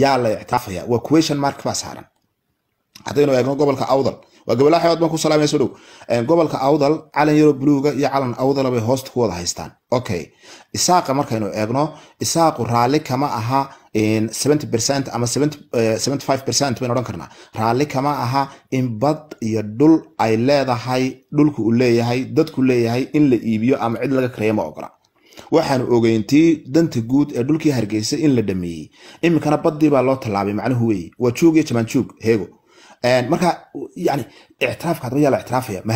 yaa la ictiraafaya waa quetion mark baa saaran hadaynu eegno gobolka awdal waa gabolaha xayood baan ku salaamayso dhow gobolka awdal calan yaro buluuga iyo calan awdala bay hoosta ku wada haystaan okay isaaqa markaynu eegno isaaqu raalli kama aha ercent ama ercent baynu odhan karnaa raalli kama aha in bad iyo dhul ay leedahay dhulku u leeyahay dadku leeyahay in la iibiyo ama cid laga karayo ma ogola waxaanu ogeyntii danta guud ee dhulkii hargeysa in la dhameeyey iminkana badii baa loo tallaabay macnuhu wey waa juug iyo jamaanjuug heego marka yani ictiraafka hadaba yaa la ictiraafaya ma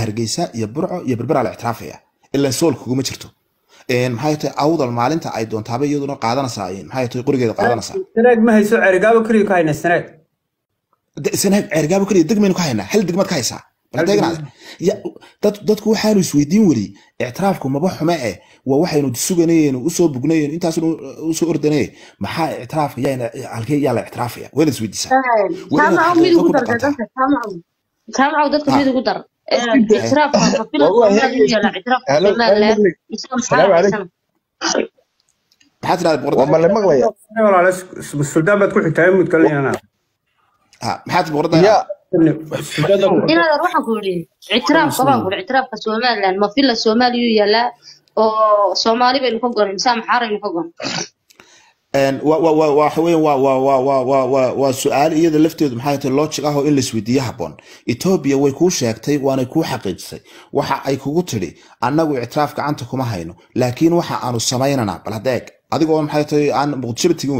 iyo burco iyo berberaa la ictiraafaya ilan soolka kuguma jirto maxay awdal maalinta ay doontaaba iyaduna qaadanaysaa maxay tahay qorigeeda qaadanaysaa keliya degmaynu ka haynaa hal degmaad ka haysaa dadku waxaanu isweydiin weli ictiraafku maba xume eh waa waxaynu suganayeen usoo bugnayen intaas usoo ordane maxaa ictiraafka yaa la ictiraafaya wayna isweydiisaa سامعوا inaad waxaan ku yidhi ictiraaf qabaan ku ictiraafka somaliland ma villa somali yuu yaalaa oo soomaali baynu ka goran mise amaxaaraynu ka goran waa su-aal iyada lafteedu maxay tahay logic ah oo in laisweydiiye habboon etoobiya way kuu sheegtay waanay kuu xaqiijisay waxa ay kugu tidhi annagu ictiraaf gacanta kuma hayno laakiin waxa aanu samaynanaa bal hadda eg adigoo maxay tahay aan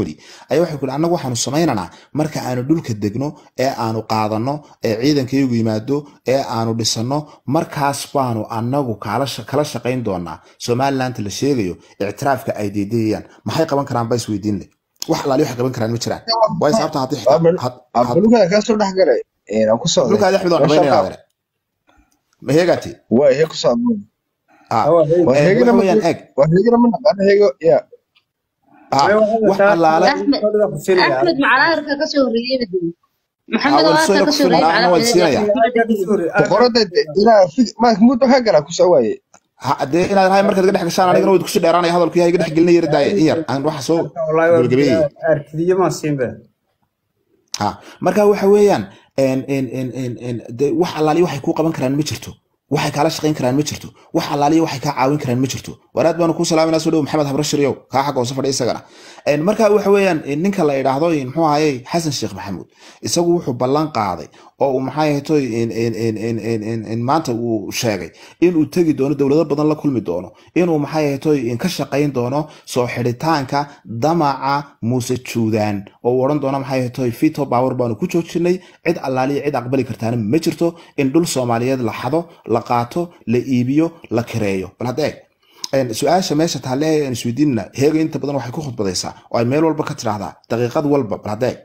weli ayaa waxay kuhi annagu waxaanu samaynanaa marka aanu dhulka degno ee aanu qaadano ee ciidankayagu yimaado ee aanu dhisanno markaas baanu annagu kala shaqayn doonaa somalilanti la sheegayo ictiraafka ay deedeyayaan maxay qaban karaan bais weydiin wax alaali waxay qaban karaan ma jiraan waay sababta hadii kasoo axmed macalaarka kasoo horreeyey hadee inaad ahay markaad iga dhex gashaan anigana wayd kusi dheeraanaya hadalku yahay iga dhex gelinay yardaaye iyar aan waxa soo gabagabeeyey marka waxa weeyaan de wax allaali waxay kuu qaban karaan ma jirto waxay kaala shaqayn karaan ma jirto wax allaaliya waxay kaa caawin karaan ma jirto war aad baanu kuu salaaminaa soo dhow maxamed habrashiryow kaa xagga hoose fadhi isagana marka waxa weeyaan ninka la idhaahdo muxuu ahaye xasan sheekh maxamuud isagu wuxuu ballan qaaday oo uu maxaayahto maanta uu sheegay inuu tegi doono dowlado badan la kulmi doono inuu maxaayahto ka shaqayn doono soo xidhitaanka damaca muuse juudaan oo odhan doono maxaayahto fito baawer baanu ku joojinay cid allaaliya cid aqbali kartaana ma jirto in dhul soomaaliyeed la xado la qaato la iibiyo la kireeyo bal hadda eeg su-aasha meesha taale aan isweydiinana heega inta badan waxay ku khudbadaysaa oo ay meel walba ka tidhaahdaa daqiiqad walba bal hadda eeg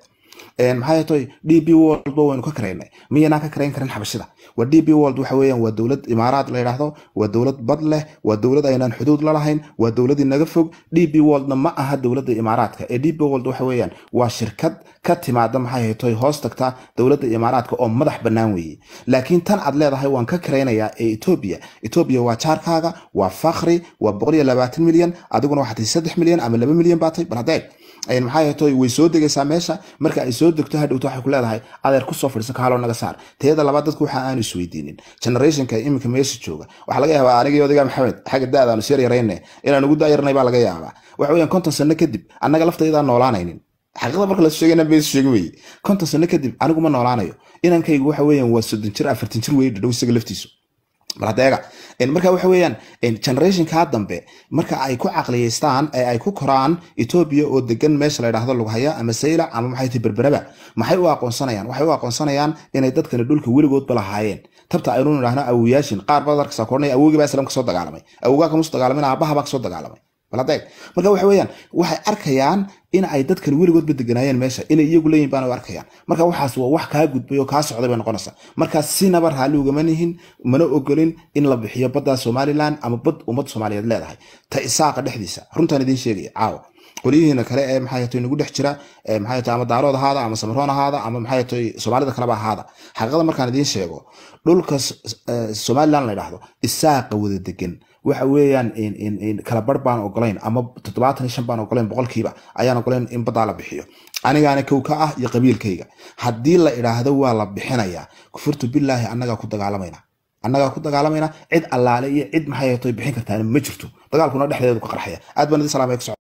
maxaayatay d b worldba waynu ka karaynay miyanaan ka karayn karin xabashida waa d b world waxa waa dowlad imaaraad la yidhaahdo waa dowlad bad leh waa dowlad aynaan xuduud lalahayn waa dowladii naga fog d b worldna ma aha dowladda imaaraadka ee d b world waxa waa shirkad ka timaada maxaayatay hoos tagta dowladda imaaraadka oo madax bannaan weeye laakiin tan aad leedahay waan ka karaynayaa ee etoobiya etoobiya waa jaarkaaga waa fakhri waa boqol iyo labaatan milyan adiguna waxaatay saddex milyan ama laba milyan baatay bal haddeeg maxaayahto way soo degaysaa meesha marka ay soo degto hadhowta waxay ku leedahay adeer kusoo fadhiisa kahalow naga saar teeda labaad dadku waxa aanu isweydiinin generationka iminka meesha jooga waxaa laga yaabaa anigii odayga maxamed xagga da siyar yarayne inaan ugu daayarnay baa laga yaabaa waxa weyaan konton sano kadib annaga lafta noolaanaynin xaqiiqda marka lasu sheegayna bes sheegi weye konton sano kadib aniguma noolaanayo inankaygu waxa weyan waa soddon jir afartan jir weydhadhow isaga laftiisu mardeega marka waxa weeyaan generationka dambe marka ay ku caqliyeystaan ee ay ku koraan etoobiya oo degan meesha la ladhaahdo lughaya ama sayla ama maxay ti berberaba maxay u aqoonsanayaan waxay u aqoonsanayaan inay dadkani dhulka weligoodba lahaayeen tabta aynuu idhahno awoyaashin qaar badarka saakoornay awogii baa islaam kasoo dagaalamay awogaa kamasoo dagaalamay aabaha baa kasoo dagaalamay baladeg marka waxa weyaan waxay arkayaan inay ay dadkan weligoodba deganaayeen meesha inay iyagu leeyihin baan arkayaan marka waxaas waa wax kaa gudbay oo kaa socday bay noqonaysaa marka sinaba raalli ugama nihin mana ogolin in la bixiyo badda somalilan ama bad ummad soomaaliyeed leedahay ta isaaqa dhexdiisa runtaan idiin sheegaya caawa qolyihiina kale ee maxaayto inagu dhex jira maxaayto ama daarood ahaada ama samroon ahaada ama maxaayto soomaalida kaleba ahaada xaqiiqada markaan idiin sheego dhulka somalilan la yidhaahdo isaaqa wada degan waxa weeyaan kalabar baan ogolayn ama toddobaatan iyo shan baan ogolayn boqolkiiba ayaan ogolayn in badaa la bixiyo anigaana kowka ah iyo qabiilkayga haddii la idhaahdo waa la bixinayaa kufurtu bilaahi annagaa ku dagaalamayna annagaa ku dagaalamayna cid allaale iyo cid maxay hatoy bixin kartaan ma jirto dagaalkuna dhexdeedu ka qarxaya aad baan idin salaamay